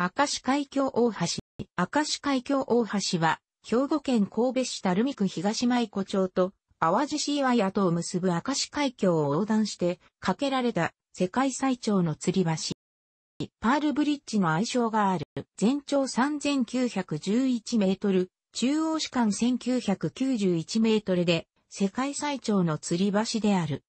明石海峡大橋。明石海峡大橋は、兵庫県神戸市垂水区東舞子町と、淡路市岩屋とを結ぶ明石海峡を横断して、架けられた世界最長の吊り橋。パールブリッジの愛称がある、全長3911メートル、中央市間1991メートルで、世界最長の吊り橋である。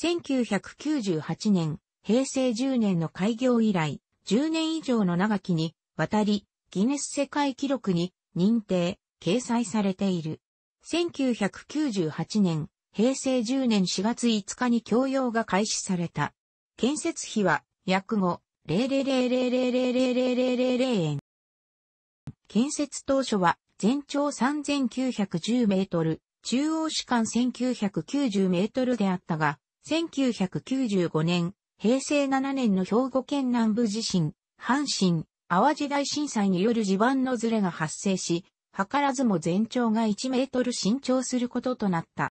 1998年、平成10年の開業以来、10年以上の長きに渡りギネス世界記録に認定、掲載されている。1998年、平成10年4月5日に供用が開始された。建設費は約5、000000000円。建設当初は全長3910メートル、中央士官1990メートルであったが、1995年、平成7年の兵庫県南部地震、阪神、淡路大震災による地盤のずれが発生し、図らずも全長が1メートル伸長することとなった。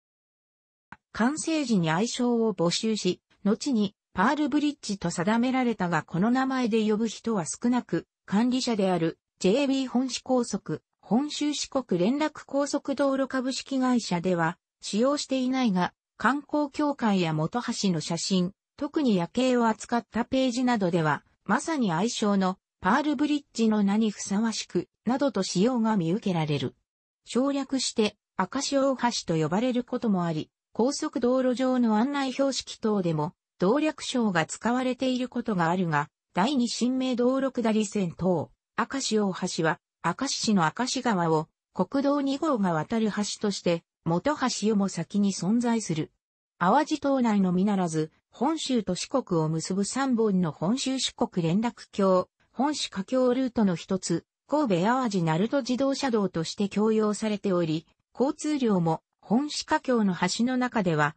完成時に愛称を募集し、後にパールブリッジと定められたがこの名前で呼ぶ人は少なく、管理者である JB 本市高速、本州四国連絡高速道路株式会社では使用していないが、観光協会や元橋の写真、特に夜景を扱ったページなどでは、まさに愛称のパールブリッジの名にふさわしく、などと使用が見受けられる。省略して、赤潮大橋と呼ばれることもあり、高速道路上の案内標識等でも、動略章が使われていることがあるが、第二新名道路下り線等、赤潮大橋は、赤石市の赤石川を国道2号が渡る橋として、元橋よも先に存在する。淡路島内のみならず、本州と四国を結ぶ三本の本州四国連絡橋、本市華僑ルートの一つ、神戸淡路鳴門自動車道として供用されており、交通量も本市華僑の橋の中では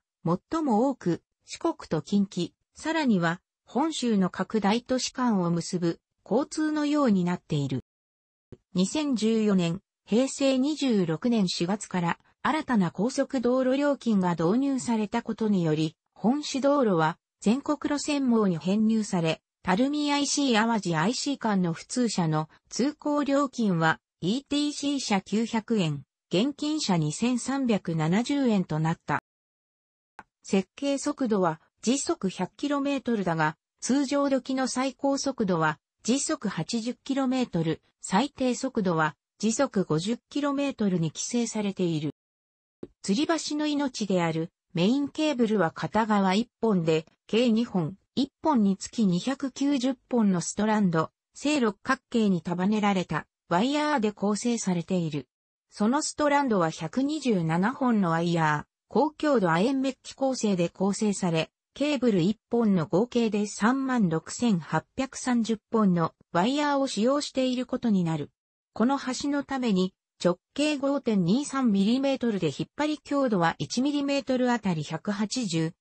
最も多く、四国と近畿、さらには本州の各大都市間を結ぶ交通のようになっている。2014年、平成26年4月から新たな高速道路料金が導入されたことにより、本市道路は全国路線網に編入され、タルミ IC 淡路 IC 間の普通車の通行料金は ETC 車900円、現金車2370円となった。設計速度は時速 100km だが、通常時の最高速度は時速 80km、最低速度は時速 50km に規制されている。吊り橋の命であるメインケーブルは片側1本で、計2本、1本につき290本のストランド、正六角形に束ねられたワイヤーで構成されている。そのストランドは127本のワイヤー、高強度亜鉛メッキ構成で構成され、ケーブル1本の合計で36,830本のワイヤーを使用していることになる。この橋のために直径 5.23mm で引っ張り強度は 1mm あたり 180kg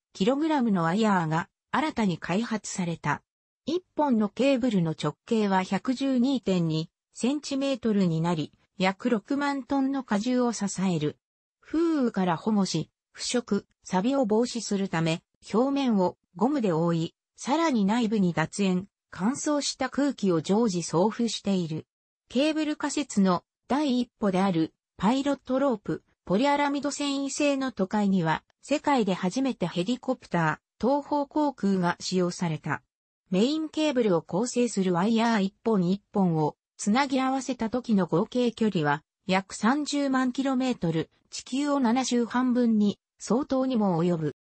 のワイヤーが新たに開発された。1本のケーブルの直径は 112.2cm になり、約6万トンの荷重を支える。風雨から保護し、腐食、錆を防止するため、表面をゴムで覆い、さらに内部に脱煙、乾燥した空気を常時送付している。ケーブル仮設の第一歩であるパイロットロープ、ポリアラミド繊維製の都会には、世界で初めてヘリコプター、東方航空が使用された。メインケーブルを構成するワイヤー一本一本をつなぎ合わせた時の合計距離は約30万キロメートル、地球を7周半分に相当にも及ぶ。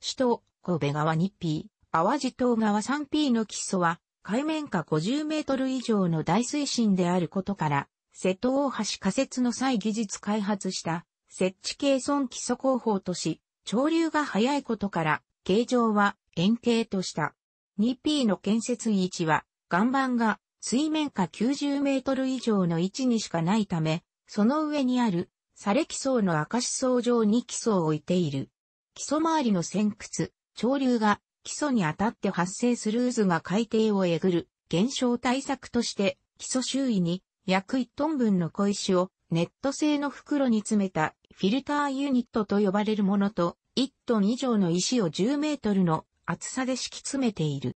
首都、神戸川 2P、淡路島川 3P の基礎は海面下50メートル以上の大水深であることから、瀬戸大橋仮設の際技術開発した設置計算基礎工法とし、潮流が速いことから、形状は円形とした。2P の建設位置は、岩盤が水面下90メートル以上の位置にしかないため、その上にある、砂れ基層の赤し層上に基礎を置いている。基礎周りの尖屈、潮流が基礎に当たって発生する渦が海底をえぐる現象対策として基礎周囲に約1トン分の小石をネット製の袋に詰めたフィルターユニットと呼ばれるものと1トン以上の石を10メートルの厚さで敷き詰めている。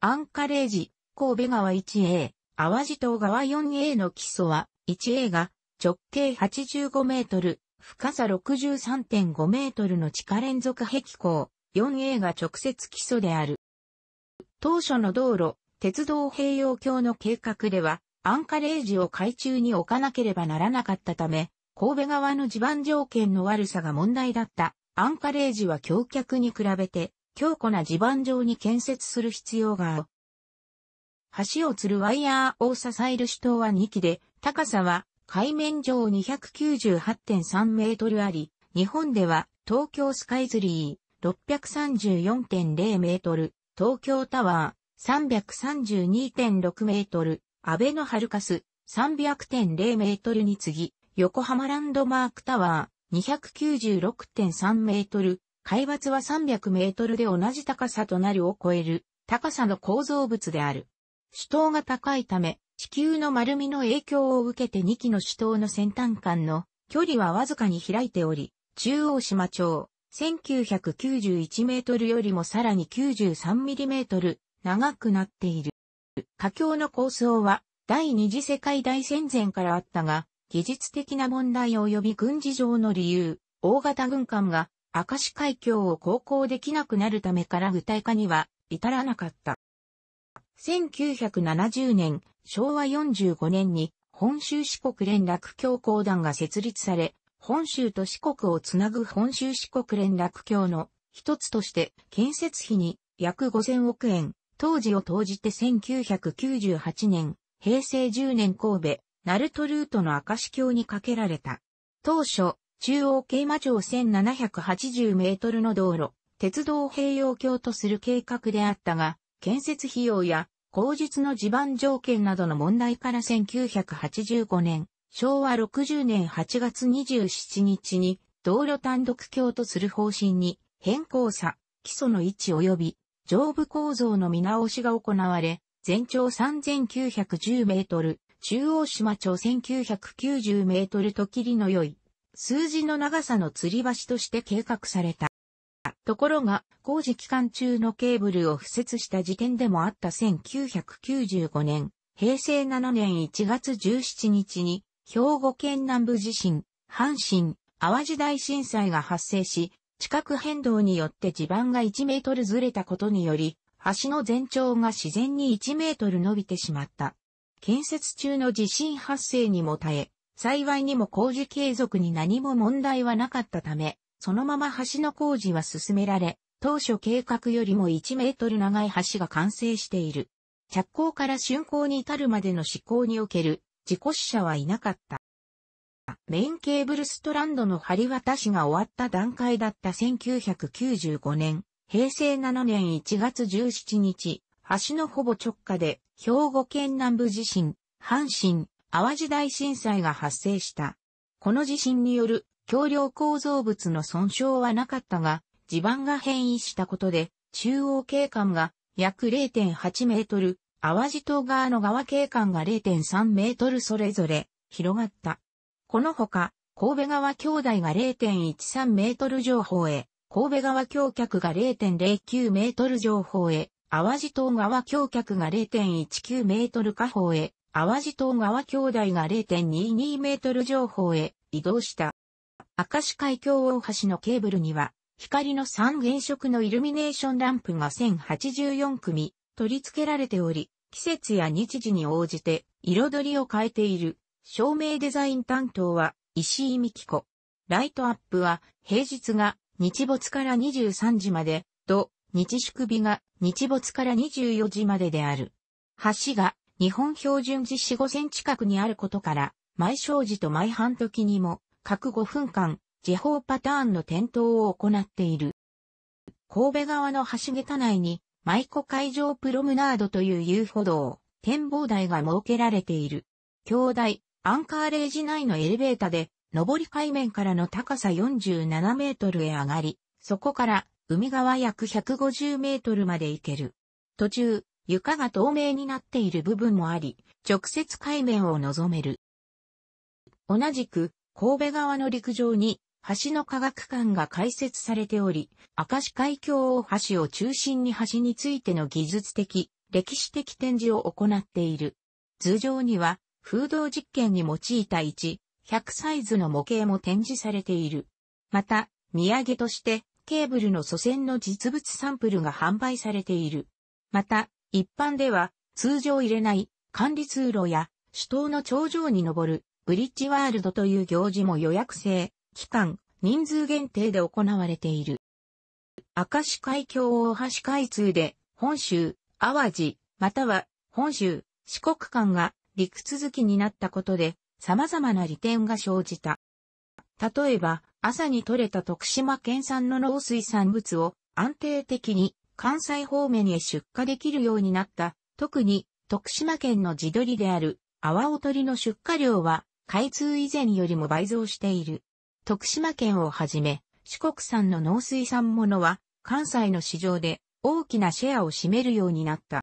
アンカレージ、神戸川 1A、淡路島川 4A の基礎は 1A が直径85メートル、深さ63.5メートルの地下連続壁構 4A が直接基礎である。当初の道路、鉄道併用橋の計画では、アンカレージを海中に置かなければならなかったため、神戸側の地盤条件の悪さが問題だったアンカレージは橋脚に比べて強固な地盤上に建設する必要がある。橋を吊るワイヤーを支える主塔は2基で、高さは海面上298.3メートルあり、日本では東京スカイツリー634.0メートル、東京タワー332.6メートル、安倍のハルカス300.0メートルに次ぎ、横浜ランドマークタワー296.3メートル、海抜は300メートルで同じ高さとなるを超える高さの構造物である。主塔が高いため、地球の丸みの影響を受けて2機の主塔の先端間の距離はわずかに開いており、中央島町、1991メートルよりもさらに93ミリメートル長くなっている。華僑の構想は、第二次世界大戦前からあったが、技術的な問題及び軍事上の理由、大型軍艦が明石海峡を航行できなくなるためから具体化には至らなかった。1970年、昭和45年に本州四国連絡協公団が設立され、本州と四国をつなぐ本州四国連絡協の一つとして建設費に約5000億円、当時を投じて1998年、平成10年神戸、ナルトルートの明石橋に架けられた。当初、中央競馬場1780メートルの道路、鉄道併用橋とする計画であったが、建設費用や、口述の地盤条件などの問題から1985年、昭和60年8月27日に、道路単独橋とする方針に変更さ、基礎の位置及び上部構造の見直しが行われ、全長3910メートル、中央島町1990メートルと霧の良い、数字の長さの吊り橋として計画された。ところが、工事期間中のケーブルを付設した時点でもあった1995年、平成7年1月17日に、兵庫県南部地震、阪神、淡路大震災が発生し、地殻変動によって地盤が1メートルずれたことにより、橋の全長が自然に1メートル伸びてしまった。建設中の地震発生にも耐え、幸いにも工事継続に何も問題はなかったため、そのまま橋の工事は進められ、当初計画よりも1メートル長い橋が完成している。着工から竣工に至るまでの施工における事故死者はいなかった。メインケーブルストランドの張り渡しが終わった段階だった1995年、平成7年1月17日、橋のほぼ直下で、兵庫県南部地震、阪神、淡路大震災が発生した。この地震による橋梁構造物の損傷はなかったが、地盤が変異したことで、中央景観が約0.8メートル、淡路島側の側景観が0.3メートルそれぞれ広がった。このほか、神戸川橋台が0.13メートル上方へ、神戸川橋脚が0.09メートル上方へ、淡路島川橋脚が0.19メートル下方へ、淡路島川橋台が0.22メートル上方へ移動した。明石海峡大橋のケーブルには、光の三原色のイルミネーションランプが1084組取り付けられており、季節や日時に応じて彩りを変えている。照明デザイン担当は石井美紀子。ライトアップは平日が日没から23時までと日宿日が日没から24時までである。橋が日本標準時4、5センチ角にあることから毎正時と毎半時にも各5分間時報パターンの点灯を行っている。神戸側の橋桁内に舞子海上プロムナードという遊歩道、展望台が設けられている。兄弟、アンカーレージ内のエレベータで、上り海面からの高さ47メートルへ上がり、そこから海側約150メートルまで行ける。途中、床が透明になっている部分もあり、直接海面を望める。同じく、神戸側の陸上に、橋の科学館が開設されており、明石海峡大橋を中心に橋についての技術的、歴史的展示を行っている。頭上には、風洞実験に用いた1、100サイズの模型も展示されている。また、土産としてケーブルの祖先の実物サンプルが販売されている。また、一般では通常入れない管理通路や首都の頂上に登るブリッジワールドという行事も予約制、期間、人数限定で行われている。明石海峡大橋開通で本州、淡路、または本州、四国間が陸続きになったことで、様々な利点が生じた。例えば、朝に採れた徳島県産の農水産物を安定的に関西方面へ出荷できるようになった。特に徳島県の地鶏である阿波おとりの出荷量は開通以前よりも倍増している。徳島県をはじめ四国産の農水産物は関西の市場で大きなシェアを占めるようになった。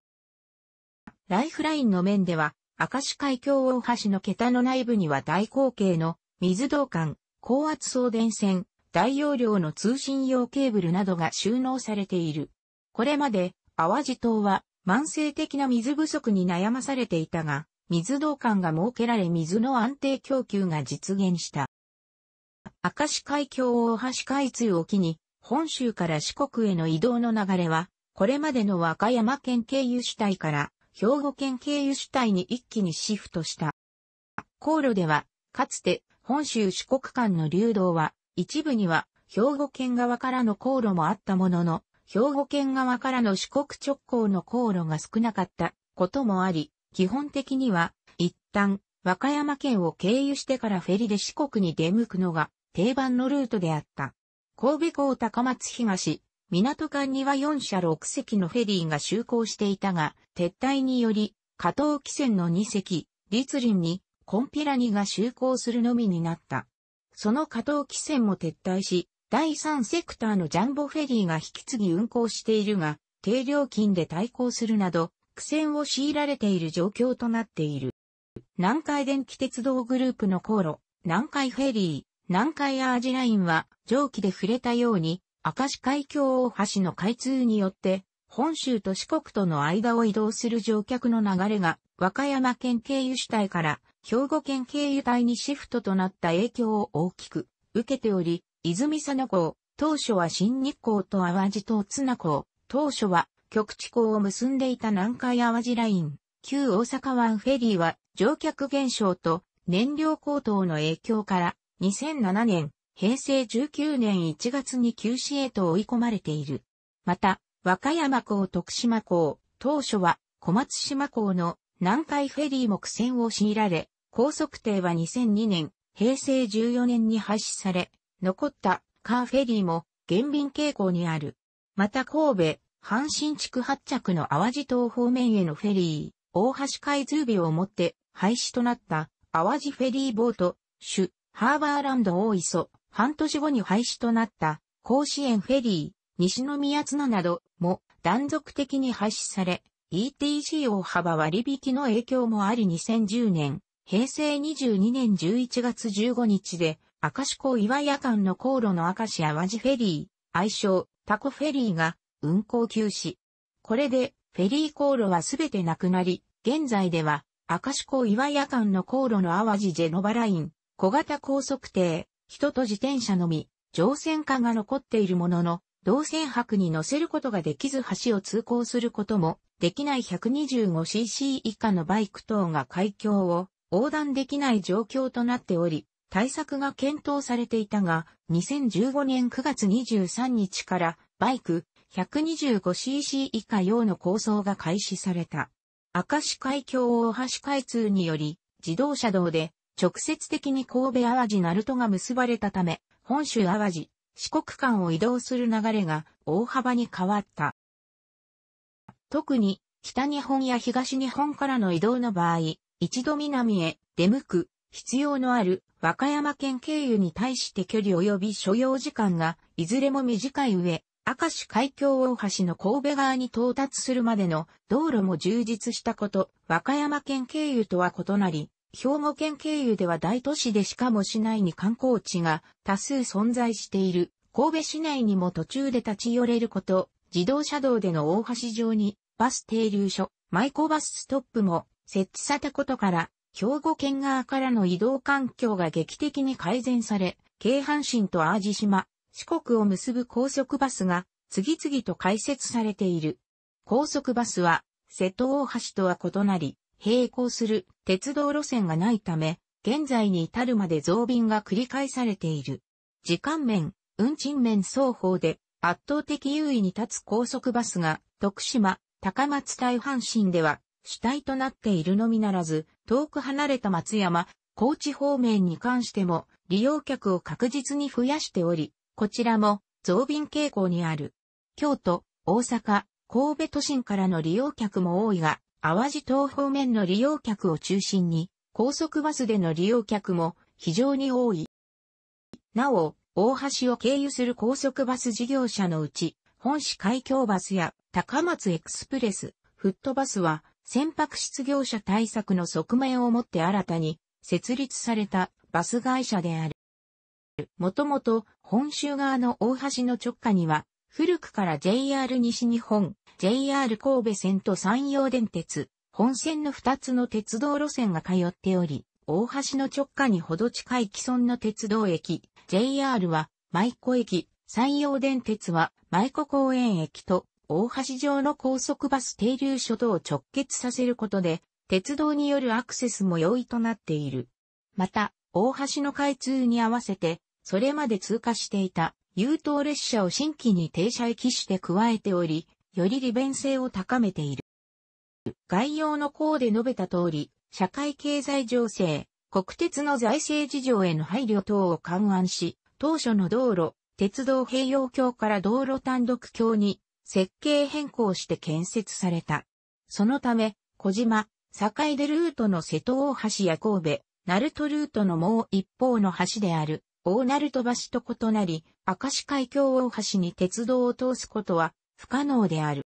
ライフラインの面では明石海峡大橋の桁の内部には大口径の水道管、高圧送電線、大容量の通信用ケーブルなどが収納されている。これまで淡路島は慢性的な水不足に悩まされていたが、水道管が設けられ水の安定供給が実現した。明石海峡大橋開通を機に、本州から四国への移動の流れは、これまでの和歌山県経由主体から兵庫県経由主体に一気にシフトした。航路では、かつて本州四国間の流動は、一部には兵庫県側からの航路もあったものの、兵庫県側からの四国直行の航路が少なかったこともあり、基本的には、一旦、和歌山県を経由してからフェリで四国に出向くのが定番のルートであった。神戸港高松東、港間には4社6隻のフェリーが就航していたが、撤退により、加藤汽船の2隻、立林に、コンピラニが就航するのみになった。その加藤汽船も撤退し、第3セクターのジャンボフェリーが引き継ぎ運航しているが、低料金で対抗するなど、苦戦を強いられている状況となっている。南海電気鉄道グループの航路、南海フェリー、南海アージラインは上記で触れたように明石海峡大橋の開通によって、本州と四国との間を移動する乗客の流れが、和歌山県経由主体から、兵庫県経由体にシフトとなった影響を大きく受けており、泉佐野港、当初は新日港と淡路と綱港、当初は極地港を結んでいた南海淡路ライン、旧大阪湾フェリーは乗客減少と燃料高騰の影響から2007年平成19年1月に休止へと追い込まれている。また、和歌山港徳島港、当初は小松島港の南海フェリーも苦戦を強いられ、高速艇は2002年、平成14年に廃止され、残ったカーフェリーも減便傾向にある。また神戸、阪神地区発着の淡路島方面へのフェリー、大橋海通日をもって廃止となった淡路フェリーボート、主、ハーバーランド大磯、半年後に廃止となった甲子園フェリー、西宮津野なども断続的に廃止され、ETC 大幅割引の影響もあり2010年、平成22年11月15日で、明石港岩屋間の航路の明石淡路フェリー、愛称タコフェリーが運航休止。これでフェリー航路はすべてなくなり、現在では明石港岩屋間の航路の淡路ジェノバライン、小型高速艇、人と自転車のみ、乗船家が残っているものの、動線泊に乗せることができず橋を通行することもできない 125cc 以下のバイク等が海峡を横断できない状況となっており、対策が検討されていたが、2015年9月23日からバイク 125cc 以下用の構想が開始された。明石海峡大橋開通により、自動車道で直接的に神戸淡路鳴門が結ばれたため、本州淡路、四国間を移動する流れが大幅に変わった。特に、北日本や東日本からの移動の場合、一度南へ出向く必要のある和歌山県経由に対して距離及び所要時間がいずれも短い上、明石海峡大橋の神戸側に到達するまでの道路も充実したこと、和歌山県経由とは異なり、兵庫県経由では大都市でしかも市内に観光地が多数存在している。神戸市内にも途中で立ち寄れること、自動車道での大橋上にバス停留所、マイコバスストップも設置されたことから、兵庫県側からの移動環境が劇的に改善され、京阪神と淡路島、四国を結ぶ高速バスが次々と開設されている。高速バスは、瀬戸大橋とは異なり、並行する鉄道路線がないため、現在に至るまで増便が繰り返されている。時間面、運賃面双方で圧倒的優位に立つ高速バスが徳島、高松対阪神では主体となっているのみならず、遠く離れた松山、高知方面に関しても利用客を確実に増やしており、こちらも増便傾向にある。京都、大阪、神戸都心からの利用客も多いが、淡路島方面の利用客を中心に、高速バスでの利用客も非常に多い。なお、大橋を経由する高速バス事業者のうち、本市海峡バスや高松エクスプレス、フットバスは、船舶失業者対策の側面をもって新たに設立されたバス会社である。もともと本州側の大橋の直下には、古くから JR 西日本、JR 神戸線と山陽電鉄、本線の2つの鉄道路線が通っており、大橋の直下にほど近い既存の鉄道駅、JR は舞子駅、山陽電鉄は舞子公園駅と大橋上の高速バス停留所とを直結させることで、鉄道によるアクセスも容易となっている。また、大橋の開通に合わせて、それまで通過していた、優等列車を新規に停車駅して加えており、より利便性を高めている。概要の項で述べた通り、社会経済情勢、国鉄の財政事情への配慮等を勘案し、当初の道路、鉄道併用橋から道路単独橋に設計変更して建設された。そのため、小島、境出ルートの瀬戸大橋や神戸、鳴門ルートのもう一方の橋である、大鳴門橋と異なり、明石海峡大橋に鉄道を通すことは不可能である。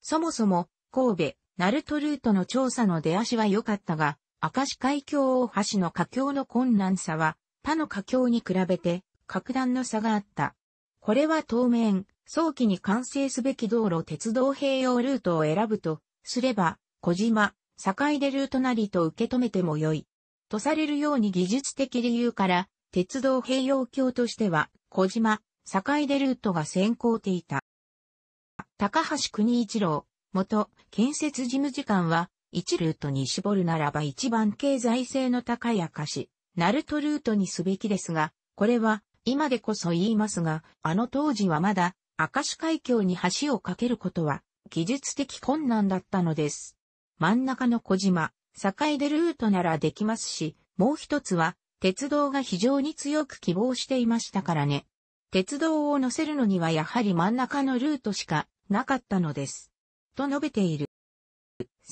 そもそも、神戸、ナルトルートの調査の出足は良かったが、明石海峡大橋の架橋の困難さは、他の架橋に比べて、格段の差があった。これは当面、早期に完成すべき道路鉄道併用ルートを選ぶと、すれば、小島、境出ルートなりと受け止めてもよい。とされるように技術的理由から、鉄道併用橋としては、小島、境出ルートが先行ていた。高橋国一郎、元、建設事務次官は、一ルートに絞るならば一番経済性の高い証、ナルトルートにすべきですが、これは、今でこそ言いますが、あの当時はまだ、明石海峡に橋を架けることは、技術的困難だったのです。真ん中の小島、境でルートならできますし、もう一つは、鉄道が非常に強く希望していましたからね。鉄道を乗せるのにはやはり真ん中のルートしかなかったのです。と述べている。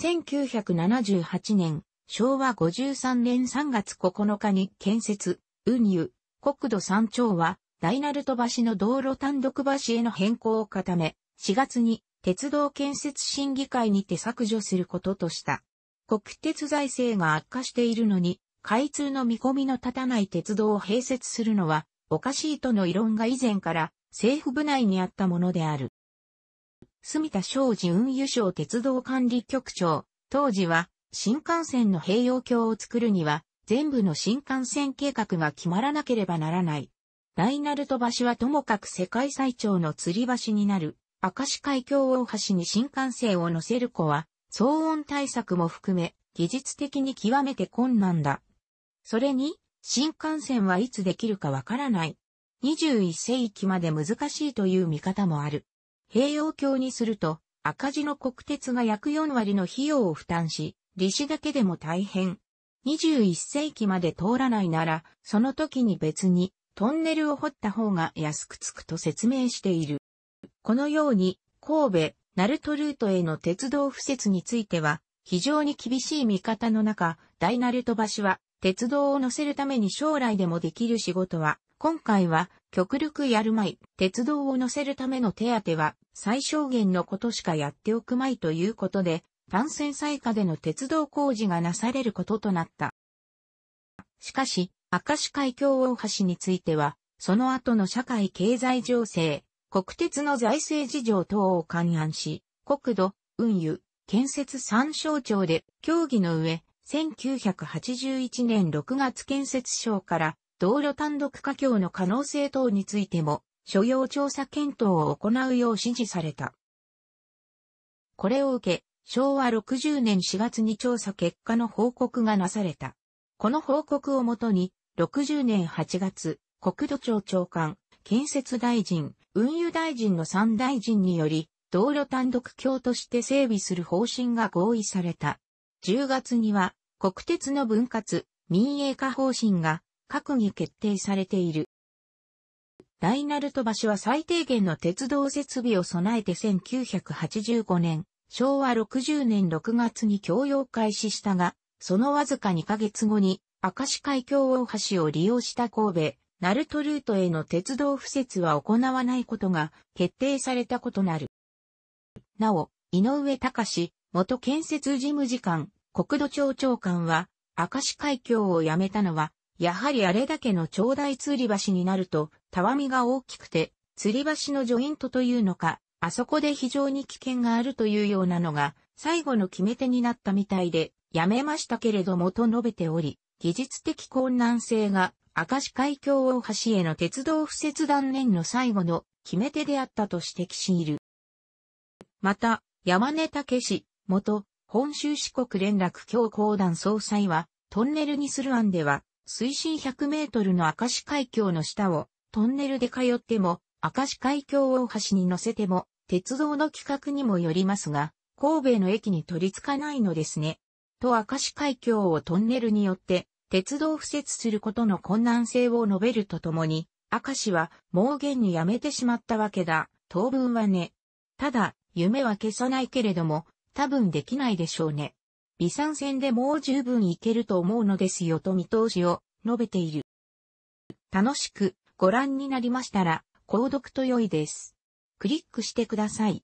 1978年、昭和53年3月9日に建設、運輸、国土山頂は、大鳴門橋の道路単独橋への変更を固め、4月に鉄道建設審議会にて削除することとした。国鉄財政が悪化しているのに、開通の見込みの立たない鉄道を併設するのはおかしいとの異論が以前から政府部内にあったものである。住田商事運輸省鉄道管理局長、当時は新幹線の併用橋を作るには全部の新幹線計画が決まらなければならない。大イナルト橋はともかく世界最長の吊り橋になる、明石海峡大橋に新幹線を乗せる子は、騒音対策も含め、技術的に極めて困難だ。それに、新幹線はいつできるかわからない。21世紀まで難しいという見方もある。併用橋にすると、赤字の国鉄が約4割の費用を負担し、利子だけでも大変。21世紀まで通らないなら、その時に別にトンネルを掘った方が安くつくと説明している。このように、神戸、ナルトルートへの鉄道敷設については、非常に厳しい見方の中、大ナルト橋は、鉄道を乗せるために将来でもできる仕事は、今回は極力やるまい、鉄道を乗せるための手当は最小限のことしかやっておくまいということで、単線最下での鉄道工事がなされることとなった。しかし、明石海峡大橋については、その後の社会経済情勢、国鉄の財政事情等を勘案し、国土、運輸、建設三省庁で協議の上、1981年6月建設省から道路単独架橋の可能性等についても、所要調査検討を行うよう指示された。これを受け、昭和60年4月に調査結果の報告がなされた。この報告をもとに、60年8月、国土庁長官、建設大臣、運輸大臣の3大臣により、道路単独橋として整備する方針が合意された。10月には、国鉄の分割、民営化方針が閣議決定されている。大鳴門橋は最低限の鉄道設備を備えて1985年、昭和60年6月に供用開始したが、そのわずか2ヶ月後に、明石海峡大橋を利用した神戸、鳴門ルートへの鉄道敷設は行わないことが決定されたことなる。なお、井上隆、元建設事務次官、国土庁長官は、明石海峡を辞めたのは、やはりあれだけの長大吊り橋になると、たわみが大きくて、吊り橋のジョイントというのか、あそこで非常に危険があるというようなのが、最後の決め手になったみたいで、やめましたけれどもと述べており、技術的困難性が、明石海峡大橋への鉄道不設断念の最後の決め手であったと指摘している。また、山根武氏、元、本州四国連絡協公団総裁は、トンネルにする案では、水深100メートルの明石海峡の下をトンネルで通っても、明石海峡大橋に乗せても、鉄道の規格にもよりますが、神戸の駅に取り付かないのですね。と明石海峡をトンネルによって、鉄道敷設することの困難性を述べるとともに、明石はも言にやめてしまったわけだ、当分はね。ただ、夢は消さないけれども、多分できないでしょうね。微酸戦でもう十分いけると思うのですよと見通しを述べている。楽しくご覧になりましたら、購読と良いです。クリックしてください。